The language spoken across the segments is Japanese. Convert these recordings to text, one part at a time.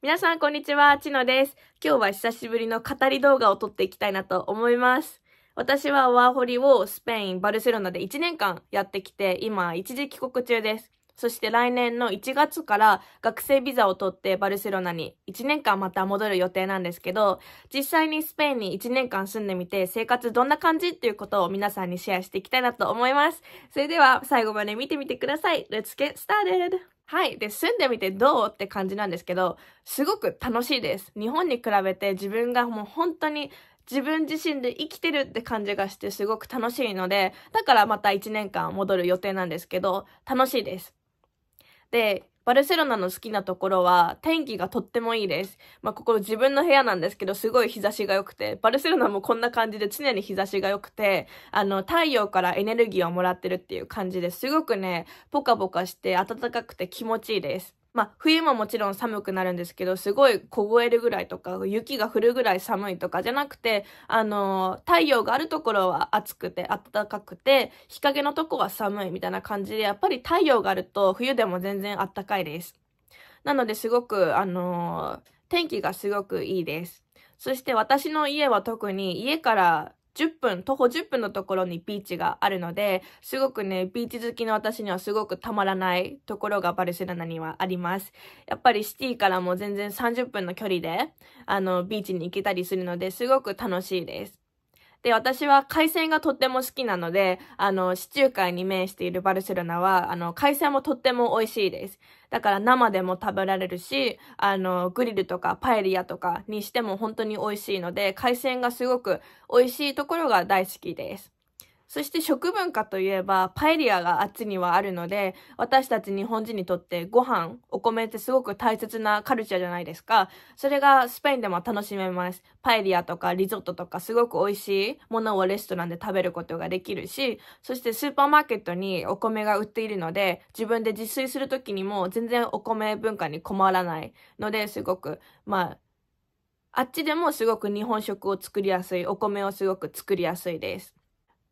皆さん、こんにちは。ちのです。今日は久しぶりの語り動画を撮っていきたいなと思います。私はワーホリをスペイン、バルセロナで1年間やってきて、今、一時帰国中です。そして来年の1月から学生ビザを取ってバルセロナに1年間また戻る予定なんですけど、実際にスペインに1年間住んでみて生活どんな感じっていうことを皆さんにシェアしていきたいなと思います。それでは最後まで見てみてください。Let's get started! はい。で、住んでみてどうって感じなんですけど、すごく楽しいです。日本に比べて自分がもう本当に自分自身で生きてるって感じがしてすごく楽しいので、だからまた1年間戻る予定なんですけど、楽しいです。で、バルセロナの好きなところは、天気がとってもいいです。まあ、ここ自分の部屋なんですけど、すごい日差しが良くて、バルセロナもこんな感じで常に日差しが良くて、あの、太陽からエネルギーをもらってるっていう感じですごくね、ポカポカして暖かくて気持ちいいです。まあ、冬ももちろん寒くなるんですけど、すごい凍えるぐらいとか、雪が降るぐらい寒いとかじゃなくて、あのー、太陽があるところは暑くて暖かくて、日陰のとこは寒いみたいな感じで、やっぱり太陽があると冬でも全然暖かいです。なのですごく、あのー、天気がすごくいいです。そして私の家は特に家から10分、徒歩10分のところにビーチがあるので、すごくね、ビーチ好きの私にはすごくたまらないところがバルセロナにはあります。やっぱりシティからも全然30分の距離で、あの、ビーチに行けたりするので、すごく楽しいです。で、私は海鮮がとっても好きなので、あの、市中海に面しているバルセロナは、あの、海鮮もとっても美味しいです。だから生でも食べられるし、あの、グリルとかパエリアとかにしても本当に美味しいので、海鮮がすごく美味しいところが大好きです。そして食文化といえば、パエリアがあっちにはあるので、私たち日本人にとってご飯、お米ってすごく大切なカルチャーじゃないですか。それがスペインでも楽しめます。パエリアとかリゾットとかすごく美味しいものをレストランで食べることができるし、そしてスーパーマーケットにお米が売っているので、自分で自炊するときにも全然お米文化に困らないので、すごく、まあ、あっちでもすごく日本食を作りやすい、お米をすごく作りやすいです。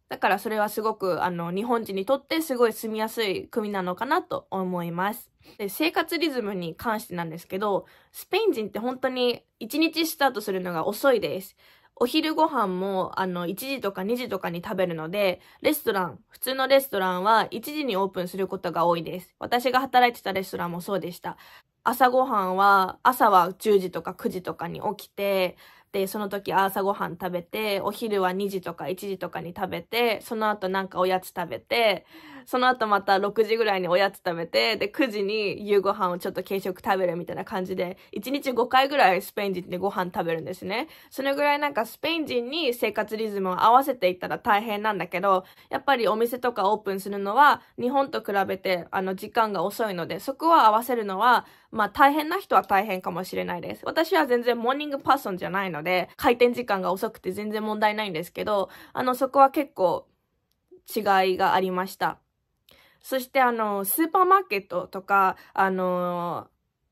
だからそれはすごく、あの、日本人にとってすごい住みやすい国なのかなと思います。で、生活リズムに関してなんですけど、スペイン人って本当に1日スタートするのが遅いです。お昼ご飯も、あの、1時とか2時とかに食べるので、レストラン、普通のレストランは1時にオープンすることが多いです。私が働いてたレストランもそうでした。朝ごはんは、朝は10時とか9時とかに起きて、で、その時朝ごはん食べて、お昼は2時とか1時とかに食べて、その後なんかおやつ食べて、その後また6時ぐらいにおやつ食べて、で、9時に夕ご飯をちょっと軽食食べるみたいな感じで、1日5回ぐらいスペイン人でご飯食べるんですね。それぐらいなんかスペイン人に生活リズムを合わせていったら大変なんだけど、やっぱりお店とかオープンするのは、日本と比べてあの時間が遅いので、そこは合わせるのは、まあ大変な人は大変かもしれないです。私は全然モーニングパーソンじゃないのので、回転時間が遅くて全然問題ないんですけど、あの、そこは結構違いがありました。そしてあの、スーパーマーケットとか、あの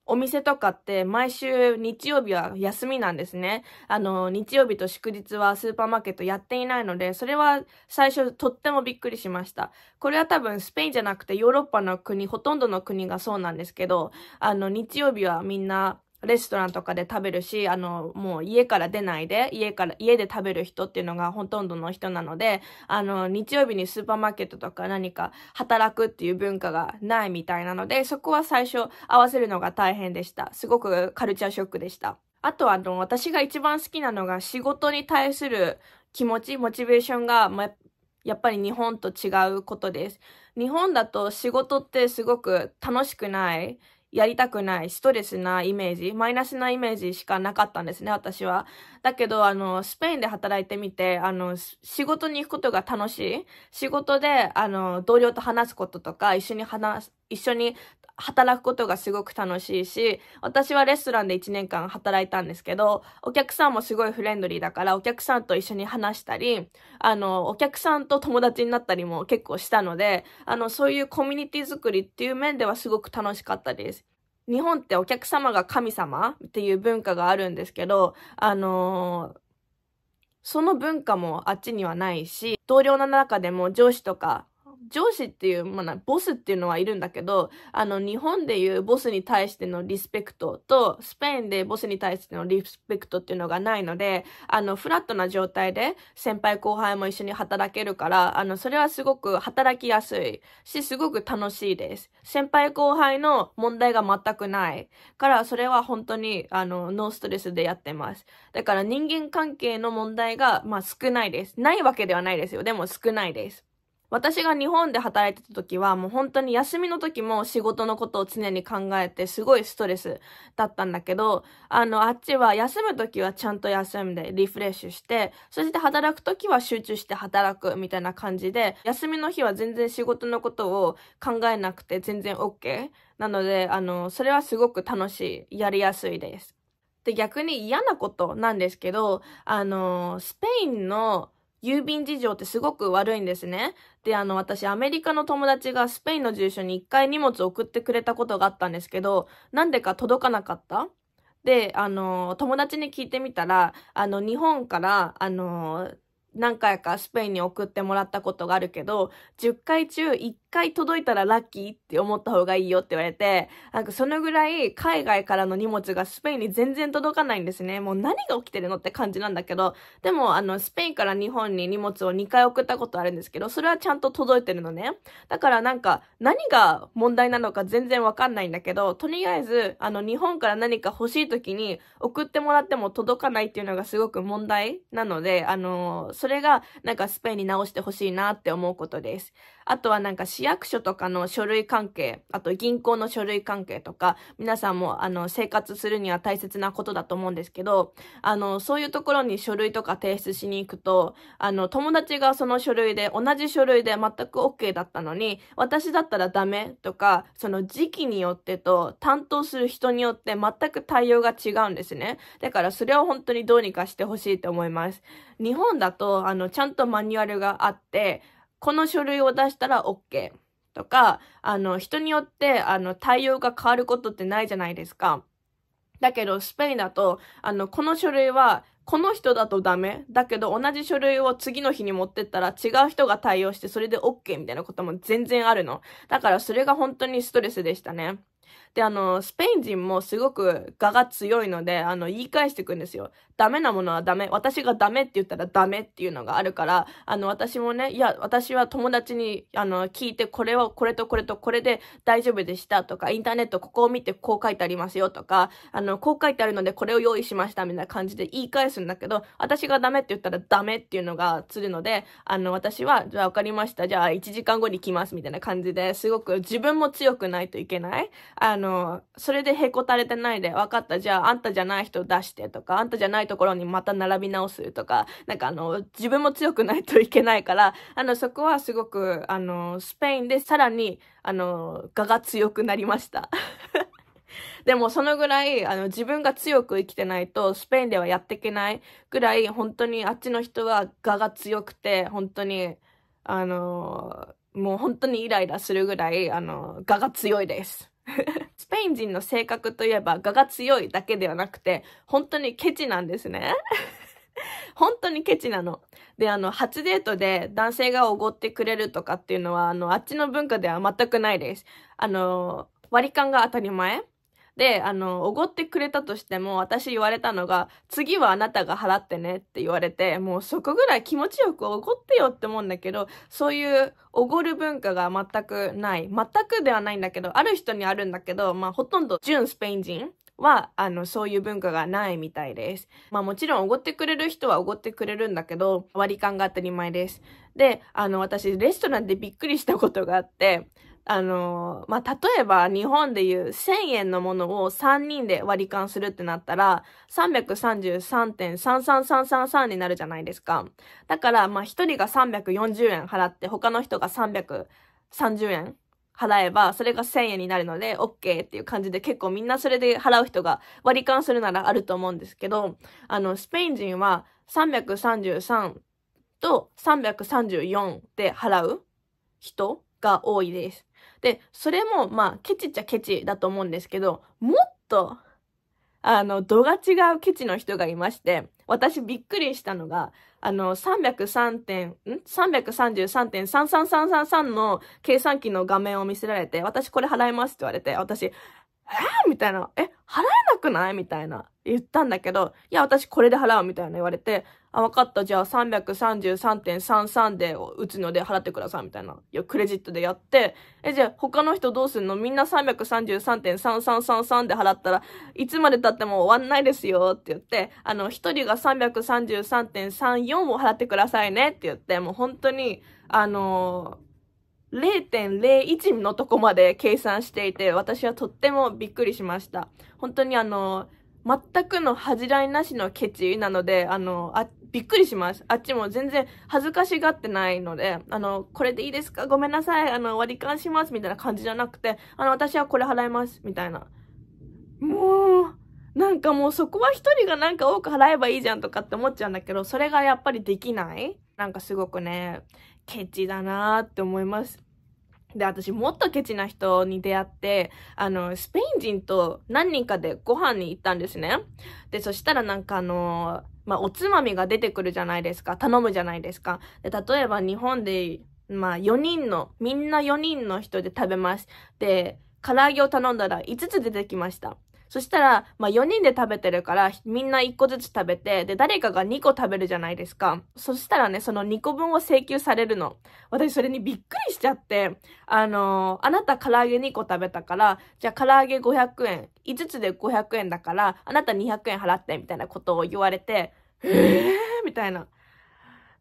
お店とかって毎週日曜日は休みなんですね。あの、日曜日と祝日はスーパーマーケットやっていないので、それは最初とってもびっくりしました。これは多分スペインじゃなくてヨーロッパの国、ほとんどの国がそうなんですけど、あの、日曜日はみんなレストランとかで食べるし、あの、もう家から出ないで、家から、家で食べる人っていうのがほとんどの人なので、あの、日曜日にスーパーマーケットとか何か働くっていう文化がないみたいなので、そこは最初合わせるのが大変でした。すごくカルチャーショックでした。あとあの、私が一番好きなのが仕事に対する気持ち、モチベーションが、ま、やっぱり日本と違うことです。日本だと仕事ってすごく楽しくない。やりたくない、ストレスなイメージ、マイナスなイメージしかなかったんですね、私は。だけど、あの、スペインで働いてみて、あの、仕事に行くことが楽しい。仕事で、あの、同僚と話すこととか、一緒に話す、一緒に働くことがすごく楽しいし、私はレストランで1年間働いたんですけど、お客さんもすごいフレンドリーだから、お客さんと一緒に話したり、あの、お客さんと友達になったりも結構したので、あの、そういうコミュニティ作りっていう面ではすごく楽しかったです。日本ってお客様が神様っていう文化があるんですけど、あのー、その文化もあっちにはないし、同僚の中でも上司とか上司っていう、まあ、ボスっていうのはいるんだけど、あの、日本でいうボスに対してのリスペクトと、スペインでボスに対してのリスペクトっていうのがないので、あの、フラットな状態で先輩後輩も一緒に働けるから、あの、それはすごく働きやすいし、すごく楽しいです。先輩後輩の問題が全くない。から、それは本当に、あの、ノーストレスでやってます。だから人間関係の問題が、まあ、少ないです。ないわけではないですよ。でも少ないです。私が日本で働いてた時はもう本当に休みの時も仕事のことを常に考えてすごいストレスだったんだけど、あの、あっちは休む時はちゃんと休んでリフレッシュして、そして働く時は集中して働くみたいな感じで、休みの日は全然仕事のことを考えなくて全然 OK なので、あの、それはすごく楽しい、やりやすいです。で、逆に嫌なことなんですけど、あの、スペインの郵便事情ってすごく悪いんですね。で、あの、私、アメリカの友達がスペインの住所に一回荷物送ってくれたことがあったんですけど、なんでか届かなかったで、あの、友達に聞いてみたら、あの、日本から、あの、何回かスペインに送ってもらったことがあるけど、10回中1回届いたらラッキーって思った方がいいよって言われて、なんかそのぐらい海外からの荷物がスペインに全然届かないんですね。もう何が起きてるのって感じなんだけど、でもあの、スペインから日本に荷物を2回送ったことあるんですけど、それはちゃんと届いてるのね。だからなんか、何が問題なのか全然わかんないんだけど、とりあえず、あの、日本から何か欲しい時に送ってもらっても届かないっていうのがすごく問題なので、あの、それがなんかスペインに直してほしいなって思うことです。あとはなんか市役所とかの書類関係、あと銀行の書類関係とか、皆さんもあの生活するには大切なことだと思うんですけど、あの、そういうところに書類とか提出しに行くと、あの、友達がその書類で、同じ書類で全く OK だったのに、私だったらダメとか、その時期によってと担当する人によって全く対応が違うんですね。だからそれを本当にどうにかしてほしいと思います。日本だと、あの、ちゃんとマニュアルがあって、この書類を出したら OK とか、あの、人によって、あの、対応が変わることってないじゃないですか。だけど、スペインだと、あの、この書類は、この人だとダメ。だけど、同じ書類を次の日に持ってったら違う人が対応して、それで OK みたいなことも全然あるの。だから、それが本当にストレスでしたね。で、あの、スペイン人もすごく画が強いので、あの、言い返していくんですよ。ダメなものはダメ。私がダメって言ったらダメっていうのがあるから、あの、私もね、いや、私は友達に、あの、聞いて、これを、これとこれとこれで大丈夫でしたとか、インターネットここを見てこう書いてありますよとか、あの、こう書いてあるのでこれを用意しましたみたいな感じで言い返すんだけど、私がダメって言ったらダメっていうのがするので、あの、私は、じゃあ分かりました。じゃあ1時間後に来ますみたいな感じですごく自分も強くないといけない。あの、の、それでへこたれてないで、分かった、じゃああんたじゃない人出してとか、あんたじゃないところにまた並び直すとか、なんかあの、自分も強くないといけないから、あの、そこはすごく、あの、スペインでさらに、あの、我が強くなりました。でもそのぐらい、あの、自分が強く生きてないと、スペインではやっていけないぐらい、本当にあっちの人は我が強くて、本当に、あの、もう本当にイライラするぐらい、あの、我が強いです。ペイン人の性格といえば、我が強いだけではなくて、本当にケチなんですね。本当にケチなの。で、あの、初デートで男性がおごってくれるとかっていうのは、あの、あっちの文化では全くないです。あの、割り勘が当たり前で、あの、おごってくれたとしても、私言われたのが、次はあなたが払ってねって言われて、もうそこぐらい気持ちよくおごってよって思うんだけど、そういうおごる文化が全くない。全くではないんだけど、ある人にあるんだけど、まあほとんど純スペイン人は、あの、そういう文化がないみたいです。まあもちろんおごってくれる人はおごってくれるんだけど、割り勘が当たり前です。で、あの、私、レストランでびっくりしたことがあって、あの、まあ、例えば日本でいう1000円のものを3人で割り勘するってなったら、333.33333になるじゃないですか。だから、ま、1人が340円払って、他の人が330円払えば、それが1000円になるので、OK っていう感じで結構みんなそれで払う人が割り勘するならあると思うんですけど、あの、スペイン人は333と334で払う人が多いです。で、それも、まあ、ケチっちゃケチだと思うんですけど、もっと、あの、度が違うケチの人がいまして、私びっくりしたのが、あの、303点、ん ?333.33333 の計算機の画面を見せられて、私これ払いますって言われて、私、えー、みたいな、え、払えなくないみたいな言ったんだけど、いや、私これで払うみたいな言われて、あ、わかった、じゃあ333.33で打つので払ってください、みたいな。いや、クレジットでやって、え、じゃあ他の人どうすんのみんな333.3333で払ったら、いつまで経っても終わんないですよ、って言って、あの、一人が333.34を払ってくださいね、って言って、もう本当に、あのー0.01のとこまで計算していて、私はとってもびっくりしました。本当にあの、全くの恥じらいなしのケチなので、あの、あ、びっくりします。あっちも全然恥ずかしがってないので、あの、これでいいですかごめんなさい。あの、割り勘します。みたいな感じじゃなくて、あの、私はこれ払います。みたいな。もう、なんかもうそこは一人がなんか多く払えばいいじゃんとかって思っちゃうんだけど、それがやっぱりできないなんかすごくね、ケチだなーって思います。で、私もっとケチな人に出会って、あの、スペイン人と何人かでご飯に行ったんですね。で、そしたらなんかあの、まあ、おつまみが出てくるじゃないですか。頼むじゃないですか。で、例えば日本で、まあ、4人の、みんな4人の人で食べます。で、唐揚げを頼んだら5つ出てきました。そしたら、まあ、4人で食べてるから、みんな1個ずつ食べて、で、誰かが2個食べるじゃないですか。そしたらね、その2個分を請求されるの。私、それにびっくりしちゃって、あのー、あなた唐揚げ2個食べたから、じゃあ唐揚げ500円、5つで500円だから、あなた200円払って、みたいなことを言われて、えー、みたいな。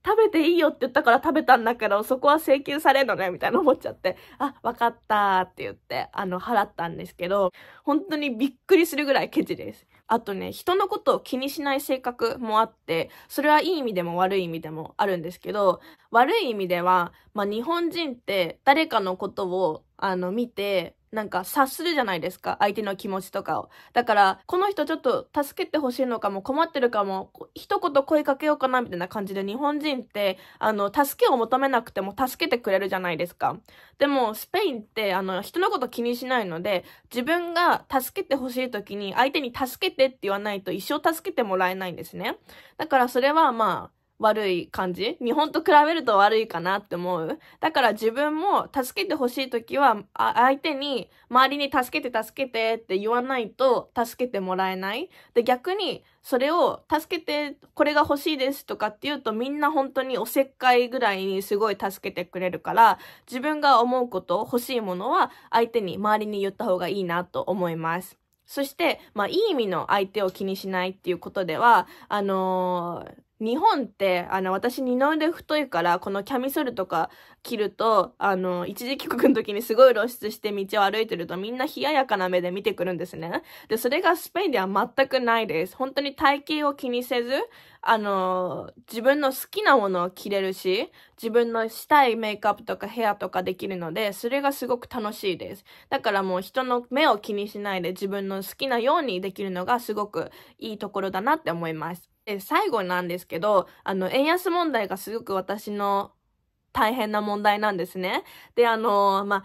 食べていいよって言ったから食べたんだけど、そこは請求されんのね、みたいな思っちゃって、あ、わかったって言って、あの、払ったんですけど、本当にびっくりするぐらいケチです。あとね、人のことを気にしない性格もあって、それはいい意味でも悪い意味でもあるんですけど、悪い意味では、まあ、日本人って誰かのことを、あの、見て、なんか察するじゃないですか。相手の気持ちとかを。だから、この人ちょっと助けてほしいのかも困ってるかも、一言声かけようかなみたいな感じで日本人って、あの、助けを求めなくても助けてくれるじゃないですか。でも、スペインって、あの、人のこと気にしないので、自分が助けてほしい時に相手に助けてって言わないと一生助けてもらえないんですね。だからそれはまあ、悪い感じ日本と比べると悪いかなって思うだから自分も助けてほしい時は、相手に、周りに助けて助けてって言わないと助けてもらえない。で、逆に、それを助けて、これが欲しいですとかっていうとみんな本当におせっかいぐらいにすごい助けてくれるから、自分が思うこと、欲しいものは相手に、周りに言った方がいいなと思います。そして、まあ、いい意味の相手を気にしないっていうことでは、あのー日本って、あの、私二の腕太いから、このキャミソルとか着ると、あの、一時帰国の時にすごい露出して道を歩いてると、みんな冷ややかな目で見てくるんですね。で、それがスペインでは全くないです。本当に体型を気にせず、あの、自分の好きなものを着れるし、自分のしたいメイクアップとかヘアとかできるので、それがすごく楽しいです。だからもう人の目を気にしないで自分の好きなようにできるのがすごくいいところだなって思います。で、最後なんですけど、あの、円安問題がすごく私の大変な問題なんですね。で、あの、ま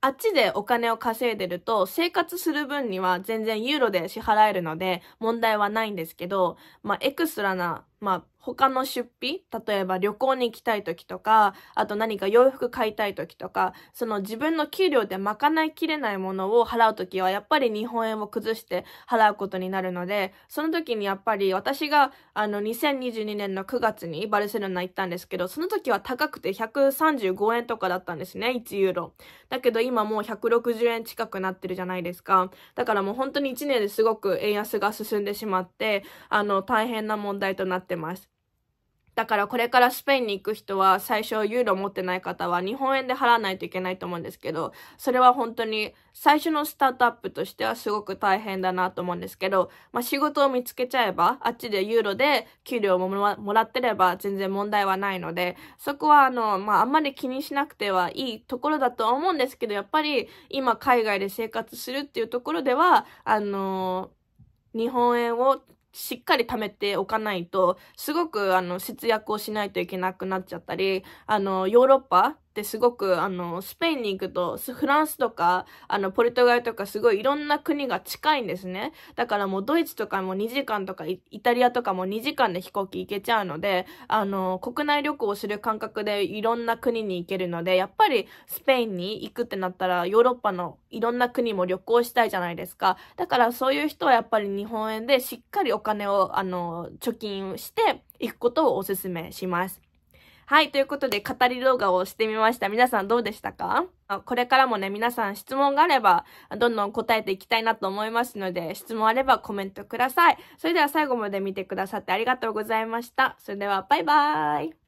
あ、あっちでお金を稼いでると、生活する分には全然ユーロで支払えるので問題はないんですけど、まあ、エクストラな、まあ、他の出費例えば旅行に行きたい時とか、あと何か洋服買いたい時とか、その自分の給料で賄いきれないものを払う時はやっぱり日本円を崩して払うことになるので、その時にやっぱり私があの2022年の9月にバルセロナ行ったんですけど、その時は高くて135円とかだったんですね、1ユーロ。だけど今もう160円近くなってるじゃないですか。だからもう本当に1年ですごく円安が進んでしまって、あの大変な問題となってます。だからこれからスペインに行く人は最初ユーロ持ってない方は日本円で払わないといけないと思うんですけど、それは本当に最初のスタートアップとしてはすごく大変だなと思うんですけど、まあ仕事を見つけちゃえば、あっちでユーロで給料ももらってれば全然問題はないので、そこはあの、まああんまり気にしなくてはいいところだとは思うんですけど、やっぱり今海外で生活するっていうところでは、あの日本円をしっかり貯めておかないと、すごくあの節約をしないといけなくなっちゃったり、あの、ヨーロッパってすごくあのスペインに行くとフランスとかあのポルトガルとかすごいいろんな国が近いんですねだからもうドイツとかも2時間とかイタリアとかも2時間で飛行機行けちゃうのであの国内旅行をする感覚でいろんな国に行けるのでやっぱりスペインに行くってなったらヨーロッパのいろんな国も旅行したいじゃないですかだからそういう人はやっぱり日本円でしっかりお金をあの貯金していくことをおすすめします。はい、ということで語り動画をしてみました。皆さんどうでしたかこれからもね、皆さん質問があれば、どんどん答えていきたいなと思いますので、質問あればコメントください。それでは最後まで見てくださってありがとうございました。それでは、バイバーイ